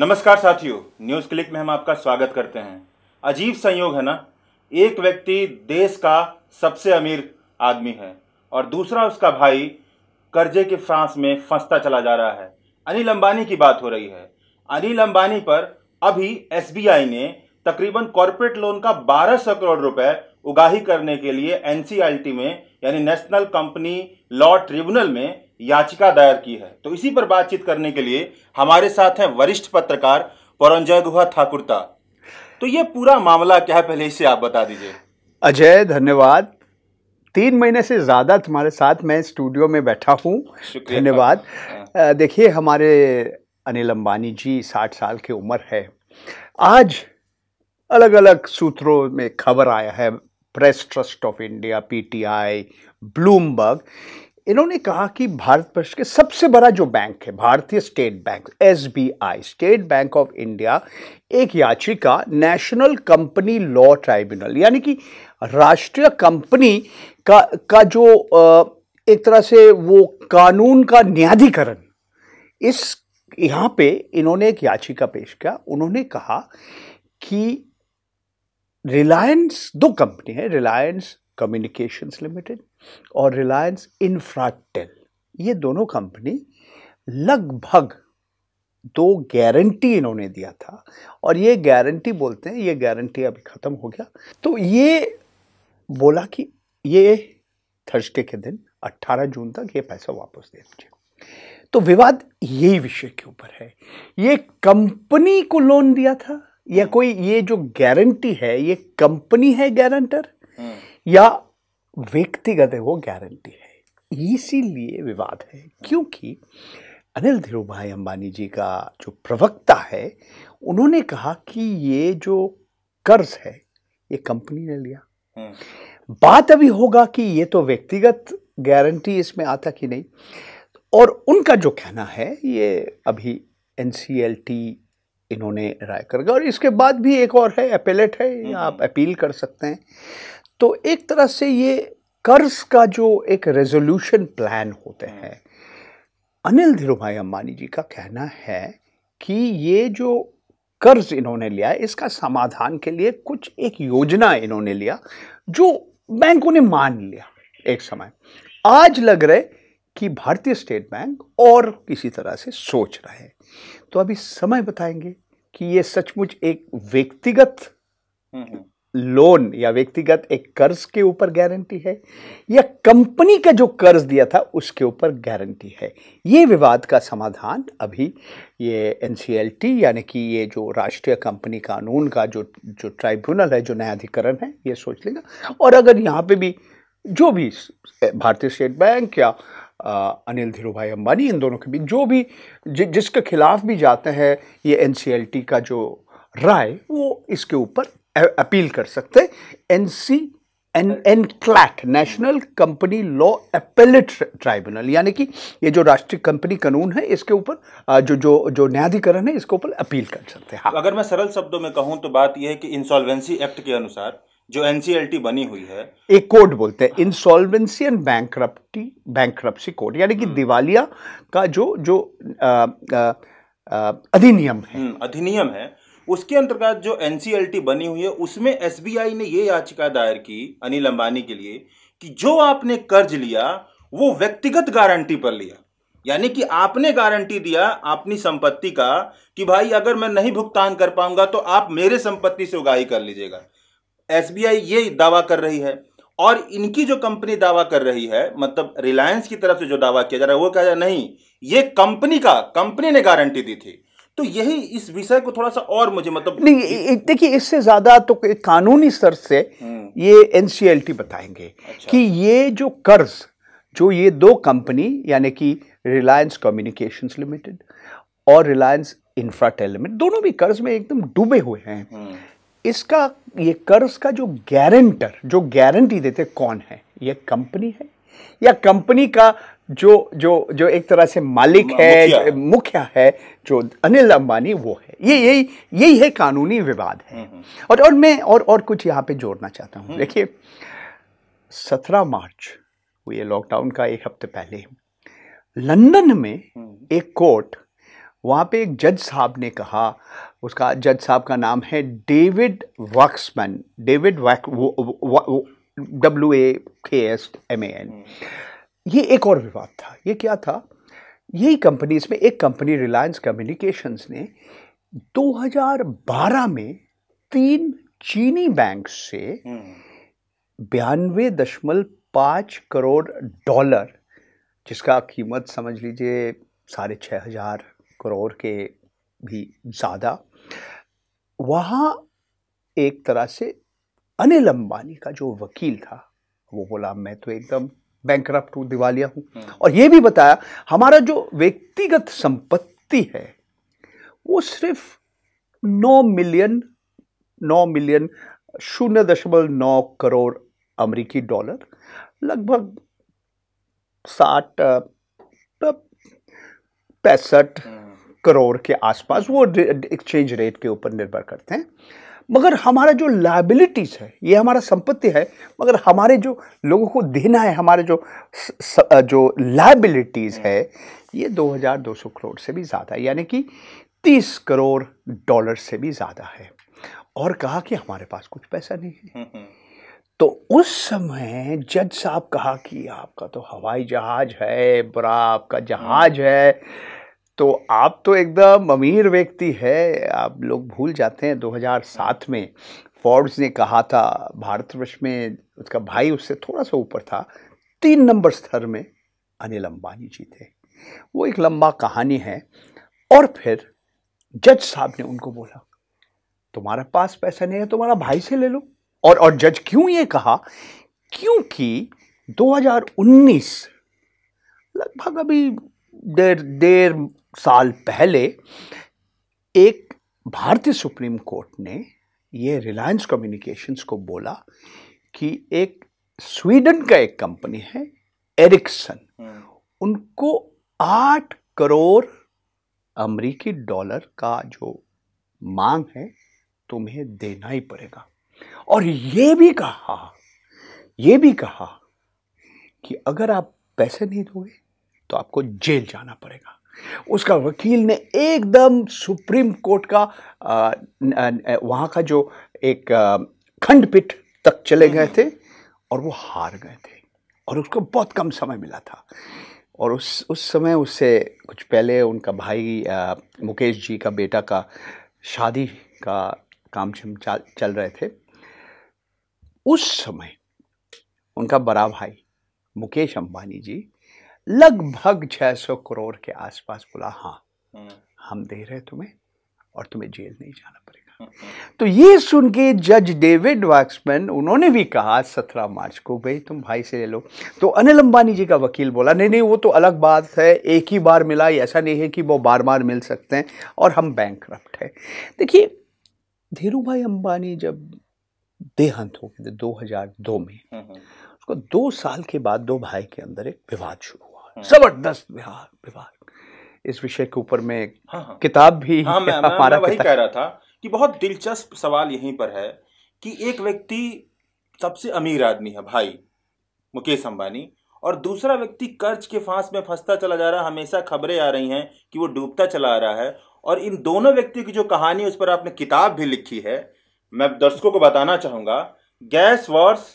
नमस्कार साथियों news click में हम आपका स्वागत करते हैं अजीब संयोग है ना एक व्यक्ति देश का सबसे अमीर आदमी है और दूसरा उसका भाई कर्जे के फ्रांस में फंसता चला जा रहा है अनिल अंबानी की बात हो रही है अनिल अंबानी पर अभी एसबीआई ने तकरीबन कॉरपोरेट लोन का सौ करोड़ रुपए उगाही करने के लिए एनसीएलटी में यानी नेशनल कंपनी लॉ ट्रिब्यूनल में याचिका दायर की है तो इसी पर बातचीत करने के लिए हमारे साथ हैं वरिष्ठ पत्रकार पौरंजय गुहा ठाकुरता तो ये पूरा मामला क्या है पहले इसे आप बता दीजिए अजय धन्यवाद तीन महीने से ज़्यादा तुम्हारे साथ मैं स्टूडियो में बैठा हूँ धन्यवाद हाँ। देखिए हमारे अनिल अंबानी जी साठ साल की उम्र है आज अलग अलग सूत्रों में खबर आया है press trust of India PTI Bloomberg इन्होंने कहा कि भारतवर्ष के सबसे बड़ा जो बैंक है भारतीय state bank I state bank of India एक याचिका नेशनल कंपनी लॉ ट्राइब्यूनल यानी कि राष्ट्रीय कंपनी का का जो एक तरह से वो कानून का न्यायाधिकरण इस यहाँ पे इन्होंने एक याचिका पेश किया उन्होंने कहा कि रिलायंस दो कंपनी है रिलायंस कम्युनिकेशंस लिमिटेड और रिलायंस इन्फ्राटेल ये दोनों कंपनी लगभग दो गारंटी इन्होंने दिया था और ये गारंटी बोलते हैं ये गारंटी अभी ख़त्म हो गया तो ये बोला कि ये थर्सडे के दिन 18 जून तक ये पैसा वापस दे दीजिए तो विवाद यही विषय के ऊपर है ये कंपनी को लोन दिया था या कोई ये जो गारंटी है ये कंपनी है गारंटर हम्म। या व्यक्तिगत है वो गारंटी है इसीलिए विवाद है क्योंकि अनिल धीरू भाई अंबानी जी का जो प्रवक्ता है उन्होंने कहा कि ये जो कर्ज है ये कंपनी ने लिया हम्म। बात अभी होगा कि ये तो व्यक्तिगत गारंटी इसमें आता कि नहीं और उनका जो कहना है ये अभी एन इन्होंने राय कर और इसके बाद भी एक और है अपेलेट है हम्म। आप अपील कर सकते हैं तो एक तरह से ये कर्ज का जो एक रेजोल्यूशन प्लान होते हाँ। हैं अनिल धीरू भाई अंबानी जी का कहना है कि ये जो कर्ज इन्होंने लिया इसका समाधान के लिए कुछ एक योजना इन्होंने लिया जो बैंकों ने मान लिया एक समय आज लग रहे कि भारतीय स्टेट बैंक और किसी तरह से सोच रहे तो अभी समय बताएंगे कि ये सचमुच एक व्यक्तिगत हम्म, हम्म। लोन या व्यक्तिगत एक कर्ज के ऊपर गारंटी है या कंपनी का जो कर्ज दिया था उसके ऊपर गारंटी है ये विवाद का समाधान अभी ये एन यानी कि ये जो राष्ट्रीय कंपनी कानून का जो जो ट्राइब्यूनल है जो न्यायाधिकरण है ये सोच लेगा और अगर यहाँ पे भी जो भी भारतीय स्टेट बैंक या आ, अनिल धीरू भाई अम्बानी इन दोनों के बीच जो भी जि, जिसके खिलाफ भी जाते हैं ये एन का जो राय वो इसके ऊपर अपील कर सकते N C N N CLAT national company law appellate tribunal यानी कि ये जो राष्ट्रीय कंपनी कानून है इसके ऊपर जो जो जो न्यायाधिकरण है इसके ऊपर अपील कर सकते हैं हाँ। अगर मैं सरल शब्दों में कहूँ तो बात यह है कि इंसॉल्वेंसी एक्ट के अनुसार जो एनसीएलटी बनी हुई है एक कोड बोलते हैं insolvency and bankruptcy bankruptcy code यानी कि हम्म। दिवालिया का जो जो आ, आ, आ, अधिनियम है हम्म, अधिनियम है उसके अंतर्गत जो एन बनी हुई है उसमें एस ने ये याचिका दायर की अनिल अंबानी के लिए कि जो आपने कर्ज लिया वो व्यक्तिगत गारंटी पर लिया यानी कि आपने गारंटी दिया अपनी संपत्ति का कि भाई अगर मैं नहीं भुगतान कर पाऊंगा तो आप मेरे संपत्ति से उगाही कर लीजिएगा एसबीआई ये दावा कर रही है और इनकी जो कंपनी दावा कर रही है मतलब रिलायंस की तरफ से जो दावा किया जा रहा है वो कह रहा नहीं ये कंपनी का कंपनी ने गारंटी दी थी तो यही इस विषय को थोड़ा सा और मुझे मतलब नहीं देखिए इससे ज्यादा तो कानूनी स्तर से हम्म। ये एनसीएलटी बताएंगे अच्छा। कि ये जो कर्ज जो ये दो कंपनी यानी कि रिलायंस कम्युनिकेशंस लिमिटेड और रिलायंस इंफ्राटेल लिमिटेड दोनों भी कर्ज में एकदम डूबे हुए हैं हम्म। इसका ये कर्ज का जो गारंटर जो गारंटी देते कौन है ये कंपनी है या कंपनी का जो जो जो एक तरह से मालिक है मुखिया है जो अनिल अंबानी वो है ये यही यही है कानूनी विवाद है हम्म, हम्म। और और मैं और और कुछ यहाँ पे जोड़ना चाहता हूँ हम्म। देखिए सत्रह मार्च हुई लॉकडाउन का एक हफ्ते पहले लंदन में एक कोर्ट वहाँ पे एक जज साहब ने कहा उसका जज साहब का नाम है David Waxman David Wak W A K S M A N ये एक और विवाद था ये क्या था यही कंपनी इसमें एक कंपनी रिलायंस कम्युनिकेशंस ने 2012 में तीन चीनी बैंक से बयानवे दशमलव पाँच करोड़ डॉलर जिसका कीमत समझ लीजिए साढ़े छः हज़ार करोड़ के भी ज़्यादा वहाँ एक तरह से अनिल अंबानी का जो वकील था वो बोला मैं तो एकदम बैंक हूँ दिवालिया हूँ हम्म। और ये भी बताया हमारा जो व्यक्तिगत संपत्ति है वो सिर्फ नौ मिलियन नौ मिलियन शून्य दशमलव नौ करोड़ अमेरिकी डॉलर लगभग साठ पैंसठ हम्म। करोड़ के आसपास वो एक्सचेंज रेट के ऊपर निर्भर करते हैं मगर हमारा जो लाइबिलिटीज़ है ये हमारा संपत्ति है मगर हमारे जो लोगों को देना है हमारे जो स, जो लाइबिलिटीज़ है ये 2200 करोड़ से भी ज़्यादा है यानी कि 30 करोड़ डॉलर से भी ज़्यादा है और कहा कि हमारे पास कुछ पैसा नहीं है हम्म, हम्म। तो उस समय जज साहब कहा कि आपका तो हवाई जहाज़ है बुरा आपका जहाज़ हम्म। है तो आप तो एकदम अमीर व्यक्ति है आप लोग भूल जाते हैं 2007 में फोर्ब्स ने कहा था भारतवर्ष में उसका भाई उससे थोड़ा सा ऊपर था तीन नंबर स्तर में अनिल अंबानी जी थे वो एक लंबा कहानी है और फिर जज साहब ने उनको बोला तुम्हारे पास पैसा नहीं है तो तुम्हारा भाई से ले लो और और जज क्यों ये कहा क्योंकि 2019 लगभग अभी डेढ़ डेढ़ साल पहले एक भारतीय सुप्रीम कोर्ट ने ये रिलायंस कम्युनिकेशंस को बोला कि एक स्वीडन का एक कंपनी है एरिक्सन हम्म। उनको आठ करोड़ अमरीकी डॉलर का जो मांग है तुम्हें देना ही पड़ेगा और ये भी कहा ये भी कहा कि अगर आप पैसे नहीं दोगे तो आपको जेल जाना पड़ेगा उसका वकील ने एकदम सुप्रीम कोर्ट का वहाँ का जो एक खंडपीठ तक चले हम्म। गए थे और वो हार गए थे और उसको बहुत कम समय मिला था और उस उस समय उससे कुछ पहले उनका भाई आ, मुकेश जी का बेटा का शादी का काम चल चल रहे थे उस समय उनका बड़ा भाई मुकेश अंबानी जी लगभग 600 करोड़ के आसपास बोला हाँ हम्म। हम दे रहे तुम्हें और तुम्हें जेल नहीं जाना पड़ेगा हम्म, हम्म। तो ये सुन के जज डेविड वैक्समैन उन्होंने भी कहा सत्रह मार्च को भाई तुम भाई से ले लो तो अनिल अंबानी जी का वकील बोला नहीं नहीं वो तो अलग बात है एक ही बार मिला ऐसा नहीं है कि वो बार बार मिल सकते हैं और हम बैंक है देखिए धीरू भाई अंबानी जब देहांत हो गए थे दो में उसको दो साल के बाद दो भाई के अंदर एक विवाद शुरू जबरदस्त बिहार इस विषय के ऊपर में हाँ, हाँ, किताब भी हाँ, मैं, मैं, मैं वही कह रहा था कि बहुत दिलचस्प सवाल यहीं पर है कि एक व्यक्ति सबसे अमीर आदमी है भाई मुकेश अंबानी और दूसरा व्यक्ति कर्ज के फांस में फंसता चला जा रहा है हमेशा खबरें आ रही हैं कि वो डूबता चला आ रहा है और इन दोनों व्यक्ति की जो कहानी उस पर आपने किताब भी लिखी है मैं दर्शकों को बताना चाहूंगा gas wars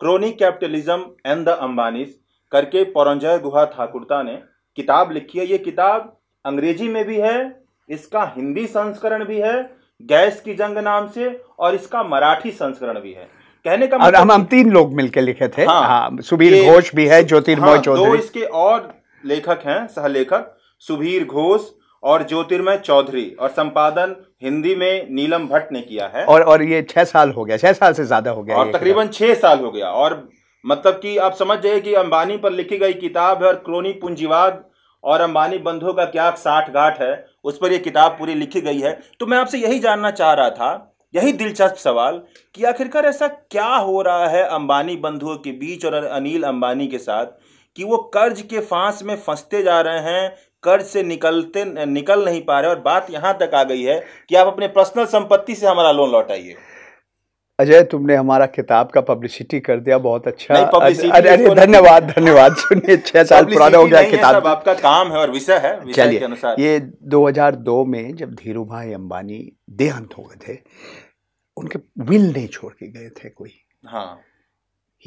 chronic capitalism and the Ambanis करके पौरंजय गुहा ठाकुरता ने किताब लिखी है ये किताब अंग्रेजी में भी है इसका हिंदी संस्करण भी है गैस की जंग नाम से और इसका मराठी संस्करण भी है कहने का मतलब हम हम तीन लोग मिलकर लिखे थे हाँ, हाँ सुबीर घोष भी है ज्योतिर्मय हाँ, चौधरी दो इसके और लेखक हैं सह लेखक सुबीर घोष और ज्योतिर्मय चौधरी और संपादन हिंदी में नीलम भट्ट ने किया है और और ये छह साल हो गया छह साल से ज्यादा हो गया और तकरीबन छह साल हो गया और मतलब कि आप समझ जाइए कि अंबानी पर लिखी गई किताब है और क्रोनी पूंजीवाद और अंबानी बंधुओं का क्या साठ गांठ है उस पर यह किताब पूरी लिखी गई है तो मैं आपसे यही जानना चाह रहा था यही दिलचस्प सवाल कि आखिरकार ऐसा क्या हो रहा है अंबानी बंधुओं के बीच और अनिल अंबानी के साथ कि वो कर्ज के फांस में फंसते जा रहे हैं कर्ज से निकलते निकल नहीं पा रहे और बात यहाँ तक आ गई है कि आप अपने पर्सनल संपत्ति से हमारा लोन लौटाइए अजय तुमने हमारा किताब का पब्लिसिटी कर दिया बहुत अच्छा अरे अरे धन्यवाद धन्यवाद सुनिए छह साल पुराना हो गया किताब आपका काम है और विषय है चलिए ये 2002 में जब धीरू भाई अंबानी देहांत हो गए थे उनके विल नहीं छोड़ के गए थे कोई हाँ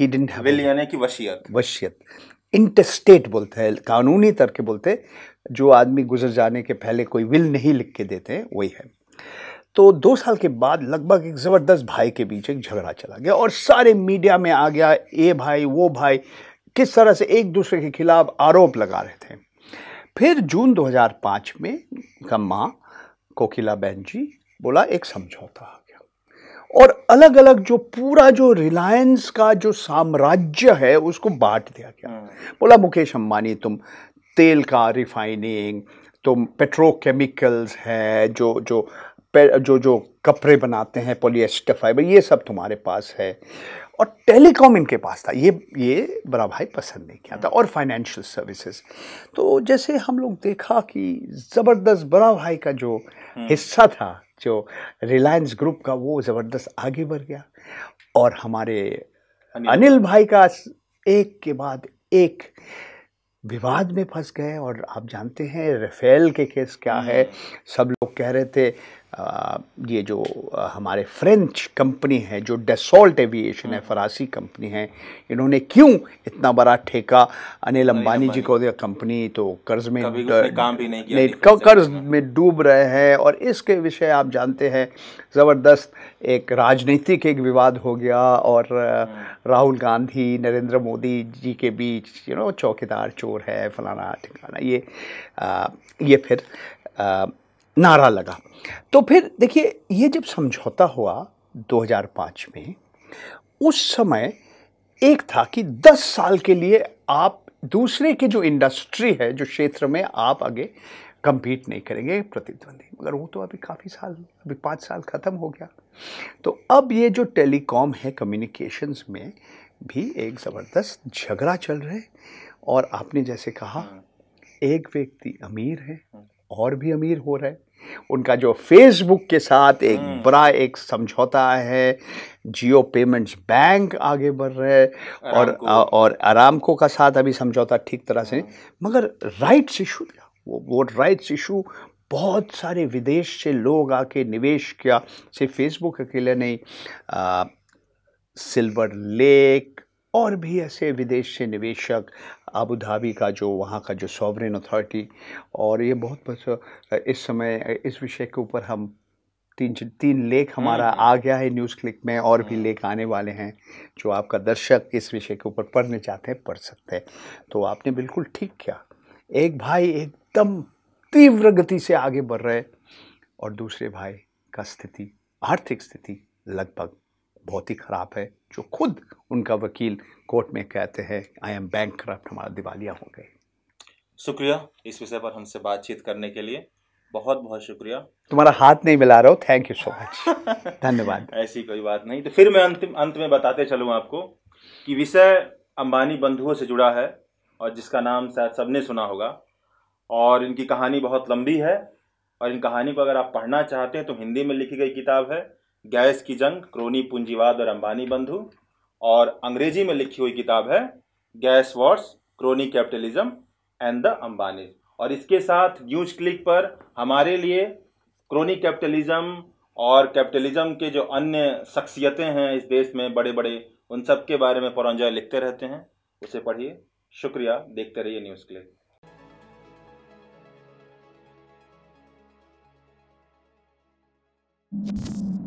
ही विल यानी कि वसीयत वसीयत इंटरस्टेट बोलते हैं कानूनी तरके बोलते जो आदमी गुजर जाने के पहले कोई विल नहीं लिख के देते वही है तो दो साल के बाद लगभग एक ज़बरदस्त भाई के बीच एक झगड़ा चला गया और सारे मीडिया में आ गया ये भाई वो भाई किस तरह से एक दूसरे के खिलाफ आरोप लगा रहे थे फिर जून 2005 में का माँ कोकिला बहन जी बोला एक समझौता आ गया और अलग अलग जो पूरा जो रिलायंस का जो साम्राज्य है उसको बांट दिया गया हम्म। बोला मुकेश अम्बानी तुम तेल का रिफाइनिंग तुम पेट्रोकेमिकल्स है जो जो जो जो कपड़े बनाते हैं पोलिएस्टर फाइबर ये सब तुम्हारे पास है और टेलीकॉम इनके पास था ये ये बड़ा भाई पसंद नहीं किया था और फाइनेंशियल सर्विसेज तो जैसे हम लोग देखा कि ज़बरदस्त बड़ा भाई का जो हम्म। हिस्सा था जो रिलायंस ग्रुप का वो ज़बरदस्त आगे बढ़ गया और हमारे अनिल, अनिल भाई का एक के बाद एक विवाद में फंस गए और आप जानते हैं रफेल के केस क्या है हम्म। सब लोग कह रहे थे ये जो हमारे फ्रेंच कंपनी है जो डेसॉल्ट एविएशन है फरासी कंपनी है इन्होंने क्यों इतना बड़ा ठेका अनिल अंबानी जी को दिया कंपनी तो कर्ज में काम भी नहीं किया कर्ज में डूब रहे हैं और इसके विषय आप जानते हैं ज़बरदस्त एक राजनीतिक एक विवाद हो गया और हाँ। राहुल गांधी नरेंद्र मोदी जी के बीच यू नो चौकीदार चोर है फलाना ठिकाना ये आ, ये फिर आ, नारा लगा तो फिर देखिए ये जब समझौता हुआ 2005 में उस समय एक था कि 10 साल के लिए आप दूसरे की जो इंडस्ट्री है जो क्षेत्र में आप आगे कम्पीट नहीं करेंगे प्रतिद्वंदी मगर वो तो अभी काफ़ी साल अभी पाँच साल ख़त्म हो गया तो अब ये जो टेलीकॉम है कम्युनिकेशंस में भी एक ज़बरदस्त झगड़ा चल रहा है और आपने जैसे कहा हाँ। एक व्यक्ति अमीर है और भी अमीर हो रहा है उनका जो फेसबुक के साथ एक हम्म। बड़ा एक समझौता है जियो पेमेंट्स बैंक आगे बढ़ रहे हैं और और आरामको का साथ अभी समझौता ठीक तरह से हाँ। मगर राइट्स इशू वो वोट राइट्स इशू बहुत सारे विदेश से लोग आके निवेश किया सिर्फ फेसबुक अकेले नहीं आ, सिल्वर लेक और भी ऐसे विदेश से निवेशक आबू धाबी का जो वहाँ का जो सॉवरेन अथॉरिटी और ये बहुत इस समय इस विषय के ऊपर हम तीन तीन लेख हमारा हम्म। आ गया है न्यूज़ क्लिक में और भी हाँ। लेख आने वाले हैं जो आपका दर्शक इस विषय के ऊपर पढ़ने चाहते हैं पढ़ सकते हैं तो आपने बिल्कुल ठीक किया एक भाई एकदम तीव्र गति से आगे बढ़ रहे और दूसरे भाई का स्थिति आर्थिक स्थिति लगभग बहुत ही ख़राब है जो खुद उनका वकील कोर्ट में कहते हैं आई एम बैंक करप्ट हमारा दिवालिया हो गए शुक्रिया इस विषय पर हमसे बातचीत करने के लिए बहुत बहुत शुक्रिया तुम्हारा हाथ नहीं मिला रहा हो थैंक यू सो मच धन्यवाद ऐसी कोई बात नहीं तो फिर मैं अंतिम अंत में बताते चलूँ आपको कि विषय अंबानी बंधुओं से जुड़ा है और जिसका नाम शायद सबने सुना होगा और इनकी कहानी बहुत लंबी है और इन कहानी को अगर आप पढ़ना चाहते हैं तो हिंदी में लिखी गई किताब है गैस की जंग क्रोनी पूंजीवाद और अंबानी बंधु और अंग्रेजी में लिखी हुई किताब है gas wars crony capitalism and the Ambani और इसके साथ न्यूज क्लिक पर हमारे लिए क्रोनी कैपिटलिज्म और कैपिटलिज्म के जो अन्य शख्सियतें हैं इस देश में बड़े बड़े उन सब के बारे में पौरंजय लिखते रहते हैं उसे पढ़िए शुक्रिया देखते रहिए न्यूज़ क्लिक you